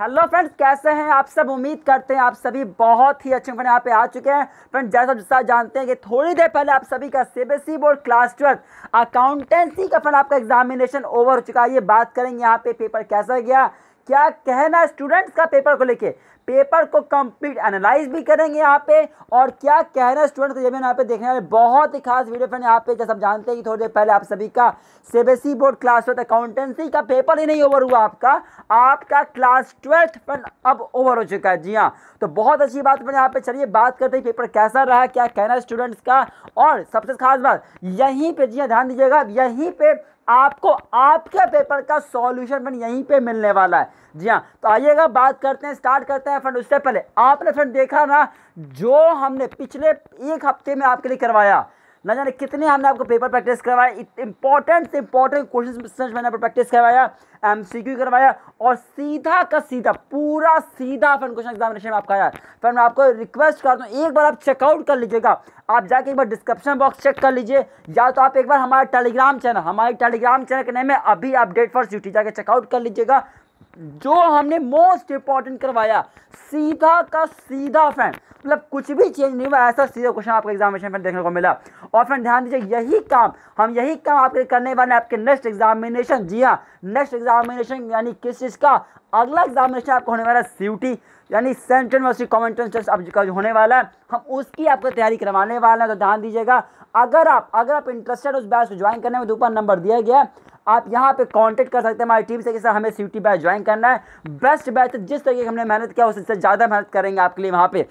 hello friends कैसे हैं आप सब उम्मीद करते हैं आप सभी बहुत ही अच्छे फ्रेंड यहाँ पे आ चुके हैं फ्रेंड जैसा जैसा जानते हैं कि थोड़ी देर पहले आप सभी का CBSE board class twelfth accountancy का फ्रेंड आपका एग्जामिनेशन ओवर हो चुका है ये बात करेंगे यहाँ पे पेपर कैसा गया क्या कहना स्टूडेंट्स का पेपर को लेके पेपर को कंप्लीट एनालाइज भी करेंगे यहाँ पे और क्या कह रहे हैं स्टूडेंट तो ये मैंने यहाँ पे देखने वाले बहुत ही खास वीडियो फ्रेंड यहाँ पे जैसे आप जानते हैं कि थोड़ी देर पहले आप सभी का CBSE e board class twelfth accountancy का पेपर ही नहीं ओवर हुआ आपका आपका क्लास ट्वेल्थ फ्रेंड अब ओवर हो चुका है जी हाँ तो बहुत अच्छी बात फ्रेंड यहाँ पे चलिए बात करते हैं पेपर कैसा रहा क्या कहना स्टूडेंट्स का और सबसे खास बात यहीं पर जी हाँ, ध्यान दीजिएगा यहीं पर आपको आपके पेपर का सॉल्यूशन फ्रेंड यहीं पे मिलने वाला है जी हाँ तो आइएगा बात करते हैं स्टार्ट करते हैं फ्रेंड उससे पहले आपने फ्रेंड देखा ना जो हमने पिछले एक हफ्ते में आपके लिए करवाया ना जाने कितने हमने आपको पेपर प्रैक्टिस करवाया इंपॉर्टेंट से इंपॉर्टेंट क्वेश्चन मैंने आपको प्रैक्टिस करवाया एमसीक्यू करवाया और सीधा का सीधा पूरा सीधा फ्रेंड क्वेश्चन एग्जामिनेशन में आपका आया फ्रेंड मैं आपको रिक्वेस्ट करता हूँ एक बार आप चेकआउट कर लीजिएगा आप जाके एक बार डिस्क्रिप्शन बॉक्स चेक कर लीजिए या तो आप एक बार हमारे टेलीग्राम चैनल हमारे टेलीग्राम चैनल के नाम में अभी अपडेट फॉर सिटी जाकर चेकआउट कर लीजिएगा जो हमने मोस्ट इंपॉर्टेंट करवाया सीधा का सीधा फैन मतलब कुछ भी चेंज नहीं हुआ ऐसा सीधा क्वेश्चन आपका एग्जामिनेशन में देखने को मिला और फ्रेंड ध्यान दीजिए यही काम हम यही काम आपके करने वाले आपके नेक्स्ट एग्जामिनेशन जी हाँ नेक्स्ट एग्जामिनेशन यानी किस चीज़ का अगला एग्जामिनेशन आपको होने वाला है सी यानी सेंट्रल यूनिवर्सिटी कॉमेंटन टेस्ट अब जो होने वाला है हम उसकी आपको तैयारी करवाने वाले हैं तो ध्यान दीजिएगा अगर आप अगर आप इंटरेस्टेड उस बैच को ज्वाइन करने में तो ऊपर नंबर दिया गया है आप यहाँ पे कांटेक्ट कर सकते हैं हमारी टीम से कि सर हमें सी बैच ज्वाइन करना है बेस्ट बैच जिस तरीके की हमने मेहनत किया उससे ज़्यादा मेहनत करेंगे आपके लिए वहाँ पर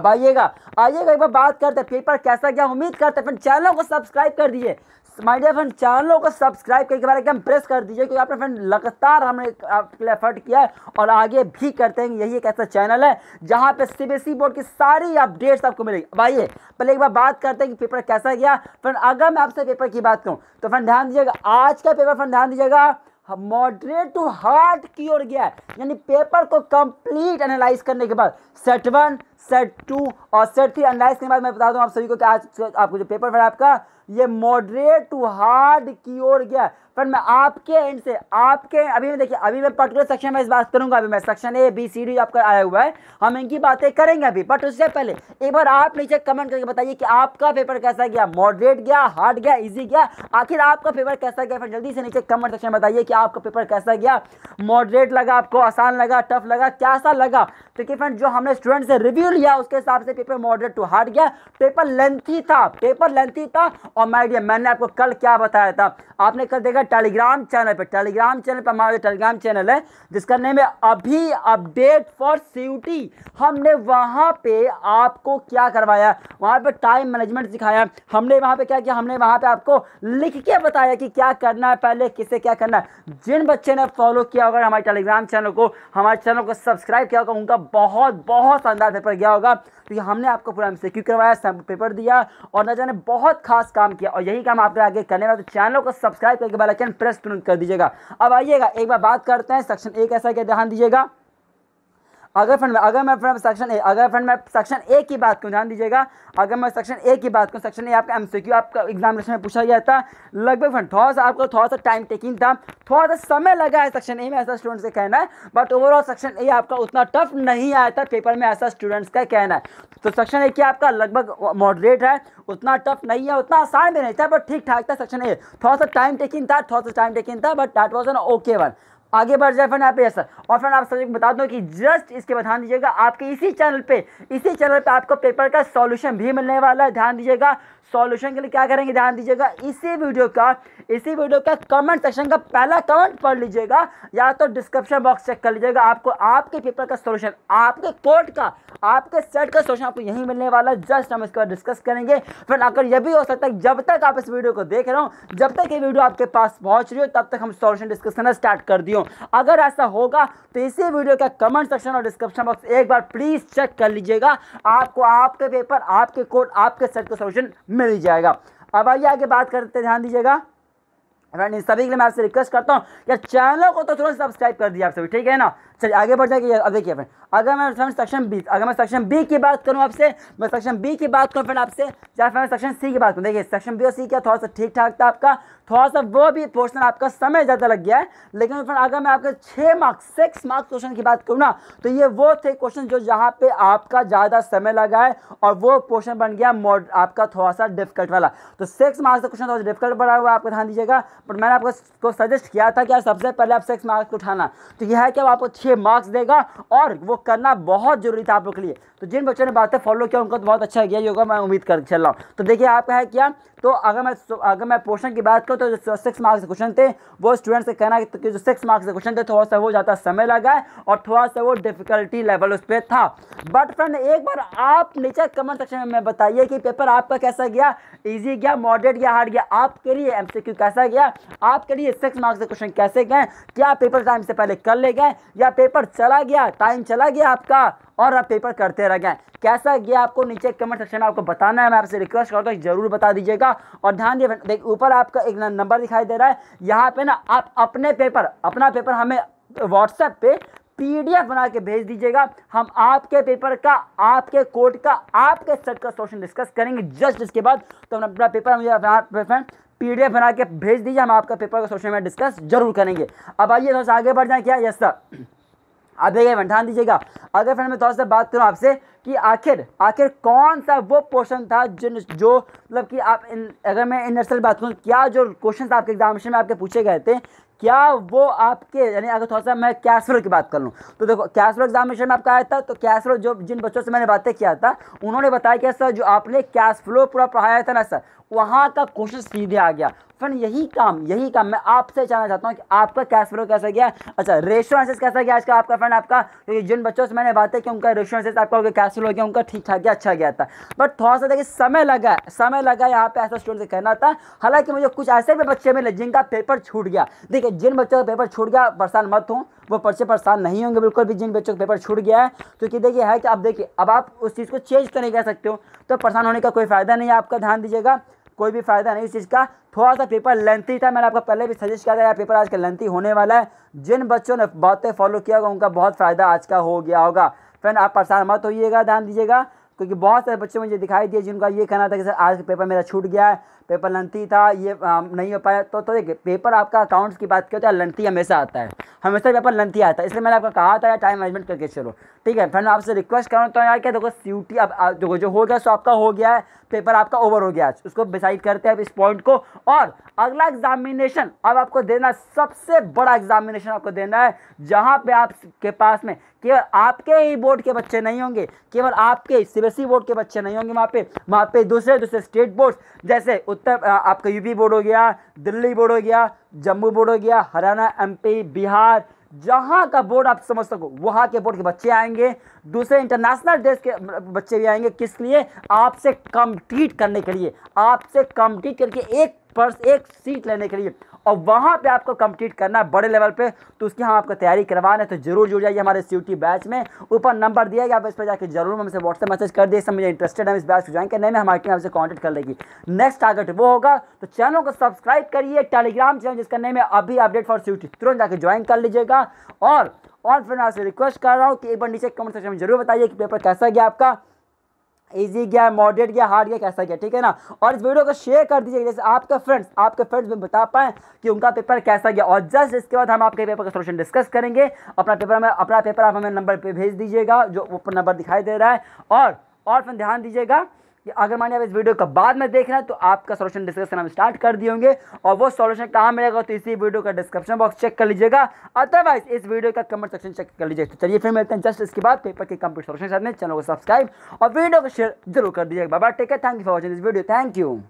अब आइएगा आइएगा एक बार बात करते हैं पेपर कैसा गया उम्मीद करते हैं फिर चैनल को सब्सक्राइब कर दिए माय डियर फ्रेंड चैनल को सब्सक्राइब करके बारे एकदम प्रेस कर दीजिए क्योंकि आपने फ्रेंड लगातार हमने आपके लिए एफर्ट किया है और आगे भी करते हैं यही एक ऐसा चैनल है जहाँ पे सीबीएसई बोर्ड e की सारी अपडेट्स आपको मिलेगी अब आइए पहले एक बार बात करते हैं कि पेपर कैसा गया फ्रेंड अगर मैं आपसे पेपर की बात करूँ तो फ्रेंड ध्यान दीजिएगा आज का पेपर फ्रेंड ध्यान दीजिएगा मॉडरेट टू हार्ड की ओर गया यानी पेपर को कंप्लीट एनालाइज करने के बाद सेट वन सेट टू और सेट थ्री एनालाइज के बाद मैं बता दूं आप सभी को कि आज आपको जो पेपर फिर आपका ये मॉडरेट टू हार्ड की ओर गया फिर मैं आपके एंड से आपके अभी मैं देखिए अभी मैं पर्टिकुलर सेक्शन में इस बात करूंगा अभी मैं section A B C D आपका आया हुआ है हम इनकी बातें करेंगे अभी बट उससे पहले एक बार आप नीचे कमेंट करके बताइए कि आपका पेपर कैसा गया मॉडरेट गया हार्ड गया इजी गया आखिर आपका पेपर कैसा गया फिर जल्दी से नीचे कमेंट सेक्शन में बताइए कि आपका पेपर कैसा गया मॉडरेट लगा आपको आसान लगा टफ लगा कैसा लगा तो फ्रेंड जो हमने स्टूडेंट से रिव्यू लिया उसके हिसाब से पेपर मॉडरेट टू हार्ड गया पेपर लेंथी था पेपर लेंथी था और माय डियर मैंने आपको कल क्या बताया था आपने कल देखा टेलीग्राम चैनल पे टेलीग्राम चैनल पर हमारा टेलीग्राम चैनल है जिसका नेम है अभी अपडेट फॉर सी हमने वहाँ पे आपको क्या करवाया वहाँ पर टाइम मैनेजमेंट सिखाया हमने वहाँ पर क्या किया हमने वहाँ पर आपको लिख के बताया कि क्या करना है पहले किसे क्या करना है जिन बच्चे ने फॉलो किया होगा हमारे टेलीग्राम चैनल को हमारे चैनल को सब्सक्राइब किया होगा उनका बहुत बहुत शानदार पेपर गया होगा तो हमने आपको पूरा एम करवाया सैम्पल पेपर दिया और नजर ने बहुत खास काम किया और यही काम आपके आगे करने वाला तो चैनल को सब्सक्राइब करके बेलाइकन प्रेस तुरंत कर दीजिएगा अब आइएगा एक बार बात करते हैं सेक्शन एक ऐसा क्या ध्यान दीजिएगा अगर फ्रेंड अगर मैं फ्रेंड सेक्शन ए अगर फ्रेंड मैं सेक्शन ए की बात करूँ ध्यान दीजिएगा अगर मैं सेक्शन ए की बात करूँ सेक्शन ए आपका एम आपका एग्जामिनेशन में पूछा गया था लगभग फ्रेंड थोड़ा सा आपको थोड़ा सा टाइम टेकिंग था थोड़ा सा समय लगा है सेक्शन ए में ऐसा स्टूडेंट्स का कहना है बट ओवरऑल सेक्शन ए आपका उतना टफ नहीं आया था पेपर में ऐसा स्टूडेंट्स का कहना है तो सेक्शन ए की आपका लगभग मॉडरेट है उतना टफ नहीं है उतना आसान भी नहीं था बट ठीक ठाक था सेक्शन ए थोड़ा सा टाइम टेकिंग था थोड़ा सा टाइम टेकिंग था but that was an okay one आगे बढ़ जाए फ्रेंड आप ऐसा सर और फ्रेंड आप सभी को बता दूं कि जस्ट इसके बाद ध्यान दीजिएगा आपके इसी चैनल पे इसी चैनल पे आपको पेपर का सॉल्यूशन भी मिलने वाला है ध्यान दीजिएगा सॉल्यूशन के लिए क्या करेंगे ध्यान दीजिएगा इसी वीडियो का इसी वीडियो का कमेंट सेक्शन का पहला कमेंट पढ़ लीजिएगा या तो डिस्क्रिप्शन बॉक्स चेक कर लीजिएगा आपको आपके पेपर का सोल्यूशन आपके कोर्ट का आपके सेट का सोल्यूशन आपको यहीं मिलने वाला है जस्ट हम इसके बाद डिस्कस करेंगे फ्रेंड अगर यह भी हो सकता है जब तक आप इस वीडियो को देख रहे हो जब तक ये वीडियो आपके पास पहुँच रही हो तब तक हम सोल्यूशन डिस्कस करना स्टार्ट कर दियो हूँ अगर ऐसा होगा तो इसी वीडियो का कमेंट सेक्शन और डिस्क्रिप्शन बॉक्स एक बार प्लीज़ चेक कर लीजिएगा आपको आपके पेपर आपके कोड आपके सेट का सोल्यूशन मिल जाएगा अब आइए आगे बात करते ध्यान दीजिएगा सभी के लिए मैं आपसे रिक्वेस्ट करता हूँ यार चैनल को तो थोड़ा सब्सक्राइब कर दिया आप सभी ठीक है ना चलिए आगे बढ़ जाएगी अब देखिए फ्रेंड अगर मैं फ्रेंड सेक्शन बी अगर मैं सेक्शन बी की बात करूँ आपसे मैं सेक्शन बी की बात करूँ फ्रेंड आपसे या फ्रेंड सेक्शन सी की बात करूँ देखिए सेक्शन बी और सी क्या थोड़ा सा ठीक ठाक था आपका थोड़ा सा वो भी पोर्सन आपका समय ज़्यादा लग गया है लेकिन फ्रेंड अगर मैं आपके छः मार्क्स सिक्स मार्क्स क्वेश्चन की बात करूँ ना तो ये वो थे क्वेश्चन जो जहाँ पे आपका ज़्यादा समय लगा है और वो पोर्शन बन गया मॉड आपका थोड़ा सा डिफिकल्ट वाला तो सिक्स मार्क्स का क्वेश्चन थोड़ा डिफिकल्ट बढ़ा हुआ आपको ध्यान दीजिएगा बट मैंने आपको सजेस्ट किया था कि सबसे पहले आप सिक्स मार्क्स उठाना तो यह है कि आपको छः लिए मार्क्स देगा और वो करना बहुत जरूरी था आप लोग के लिए तो जिन बच्चों ने बातें फॉलो किया उनका तो बहुत अच्छा गया योगा मैं उम्मीद कर चल रहा हूँ तो देखिए आपका है क्या तो अगर मैं अगर मैं पोर्शन की बात करूँ तो जो सिक्स मार्क्स के क्वेश्चन थे वो स्टूडेंट से कहना कि जो सिक्स मार्क्स के क्वेश्चन थे थोड़ा सा वो ज़्यादा समय लगा और थोड़ा सा वो डिफिकल्टी लेवल उस पर था बट फ्रेंड एक बार आप नीचे कमेंट सेक्शन में बताइए कि पेपर आपका कैसा गया ईजी गया मॉडरेट गया हार्ड गया आपके लिए एम कैसा गया आपके लिए सिक्स मार्क्स के क्वेश्चन कैसे गए क्या पेपर टाइम से पहले कर ले गए या आपका पेपर चला गया टाइम चला गया आपका और आप पेपर करते रह गए कैसा गया आपको नीचे कमेंट सेक्शन में आपको बताना है मैं आपसे रिक्वेस्ट करता हूँ जरूर बता दीजिएगा और ध्यान दिए देख ऊपर आपका एक नंबर दिखाई दे रहा है यहाँ पे ना आप अपने पेपर अपना पेपर हमें व्हाट्सएप पे पीडीएफ बना के भेज दीजिएगा हम आपके पेपर का आपके कोर्ट का आपके सेट का सोशन डिस्कस करेंगे जस्ट इसके बाद तो अपना पेपर मुझे फ्रेंड पीडीएफ बना के भेज दीजिए हम आपका पेपर का सॉल्यूशन में डिस्कस जरूर करेंगे अब आइए थोड़ा सा आगे बढ़ जाए क्या यस सर आधे घंटे ध्यान दीजिएगा अगर फ्रेंड मैं थोड़ा सा बात करूँ आपसे कि आखिर आखिर कौन सा वो पोर्शन था जो जो मतलब कि आप इन अगर मैं इन नर्सल बात करूँ क्या जो क्वेश्चन आपके एग्जामिनेशन में आपके पूछे गए थे क्या वो आपके यानी अगर थोड़ा सा मैं कैश फ्लो की बात कर लूँ तो देखो कैश फ्लो एग्जामिनेशन में आपका आया था तो कैश फ्लो जो जिन बच्चों से मैंने बातें किया था उन्होंने बताया कि सर जो आपने कैश फ्लो पूरा पढ़ाया था ना सर वहाँ का क्वेश्चन सीधे आ गया फ्रेंड यही काम यही काम मैं आपसे जानना चाहता हूँ कि आपका कैश फ्लो कैसा गया अच्छा रेशो एनालिसिस कैसा गया आज का आपका फ्रेंड आपका क्योंकि जिन बच्चों से मैंने बात है कि उनका रेशो एनालिसिस आपका कैश फ्लो गया उनका ठीक ठाक गया अच्छा गया था बट थोड़ा सा देखिए समय लगा समय लगा यहाँ पे ऐसा स्टूडेंट से कहना था हालांकि मुझे कुछ ऐसे भी बच्चे मिले जिनका पेपर छूट गया देखिए जिन बच्चों का पेपर छूट गया परेशान मत हूँ वो पर्चे परेशान नहीं होंगे बिल्कुल भी जिन बच्चों का पेपर छूट गया है क्योंकि देखिए है कि आप देखिए अब आप उस चीज़ को चेंज तो नहीं कह सकते हो तो परेशान होने का कोई फ़ायदा नहीं है आपका ध्यान दीजिएगा कोई भी फ़ायदा नहीं इस चीज़ का थोड़ा सा पेपर लेंथी था मैंने आपको पहले भी सजेस्ट किया था यार पेपर आज का लेंथी होने वाला है जिन बच्चों ने बातें फॉलो किया होगा उनका बहुत फ़ायदा आज का हो गया होगा फ्रेंड आप परेशान मत होइएगा ध्यान दीजिएगा क्योंकि बहुत सारे बच्चे मुझे दिखाई दिए जिनका ये कहना था कि सर आज का पेपर मेरा छूट गया है पेपर लंथी था ये आ, नहीं हो पाया तो तो देखिए पेपर आपका अकाउंट्स की बात करते हैं लंथी हमेशा आता है हमेशा पेपर लंथी आता है इसलिए मैंने आपको कहा था टाइम मैनेजमेंट करके चलो ठीक है फ्रेंड मैं आपसे रिक्वेस्ट कर रहा हूँ तो यार क्या देखो सी टी अब देखो जो हो गया सो आपका हो गया है पेपर आपका ओवर हो गया है उसको डिसाइड करते हैं अब इस पॉइंट को और अगला एग्जामिनेशन अब आपको देना सबसे बड़ा एग्जामिनेशन आपको देना है जहाँ पे आपके पास में केवल आपके ही बोर्ड के बच्चे नहीं होंगे केवल आपके सी बोर्ड e के बच्चे नहीं होंगे वहाँ पे वहाँ पे दूसरे दूसरे स्टेट बोर्ड जैसे उत्तर आपका यूपी बोर्ड हो गया दिल्ली बोर्ड हो गया जम्मू बोर्ड हो गया हरियाणा एमपी बिहार जहां का बोर्ड आप समझ सको वहां के बोर्ड के बच्चे आएंगे दूसरे इंटरनेशनल देश के बच्चे भी आएंगे किस लिए आपसे कम्पीट करने के लिए आपसे कम्पीट करके एक पर्स एक सीट लेने के लिए और वहाँ पे आपको कंप्लीट करना है बड़े लेवल पे तो उसकी हम आपको तैयारी करवाना है तो जरूर जुड़ जाइए हमारे सी बैच में ऊपर नंबर दिया गया आप इस पर जाकर जरूर हमसे व्हाट्सएप मैसेज कर दिए मुझे इंटरेस्टेड है इस बैच को ज्वाइन करने में हमारी टीम आपसे कॉन्टेक्ट कर लेगी नेक्स्ट टारगेट वो होगा तो चैनल को सब्सक्राइब करिए टेलीग्राम चैनल जिसका नेम है अभी अपडेट फॉर सी तुरंत जाकर ज्वाइन कर लीजिएगा और और फिर मैं आपसे रिक्वेस्ट कर रहा हूँ कि एक बार नीचे कमेंट सेक्शन में जरूर बताइए कि पेपर कैसा गया आपका ईजी गया मॉडरेट गया हार्ड गया कैसा गया ठीक है ना और इस वीडियो को शेयर कर दीजिए जैसे आपके फ्रेंड्स आपके फ्रेंड्स में बता पाए कि उनका पेपर कैसा गया और जस्ट इसके बाद हम आपके पेपर का सोल्यूशन डिस्कस करेंगे अपना पेपर हमें अपना पेपर आप हमें नंबर पर भेज दीजिएगा जो ऊपर नंबर दिखाई दे रहा है और और फिर ध्यान दीजिएगा अगर मानिए आप इस वीडियो का बाद में देख रहे हैं तो आपका सॉल्यूशन डिस्कशन हम स्टार्ट कर दिए होंगे और वो सॉल्यूशन कहाँ मिलेगा तो इसी वीडियो का डिस्क्रिप्शन बॉक्स चेक कर लीजिएगा अदरवाइज इस वीडियो का कमेंट सेक्शन चेक कर लीजिए तो चलिए फिर मिलते हैं जस्ट इसके बाद पेपर के कंप्लीट सोल्यूशन साथ में चैनल को सब्सक्राइब और वीडियो को शेयर जरूर कर दीजिएगा बाबा टेक है thank you for watching this video thank you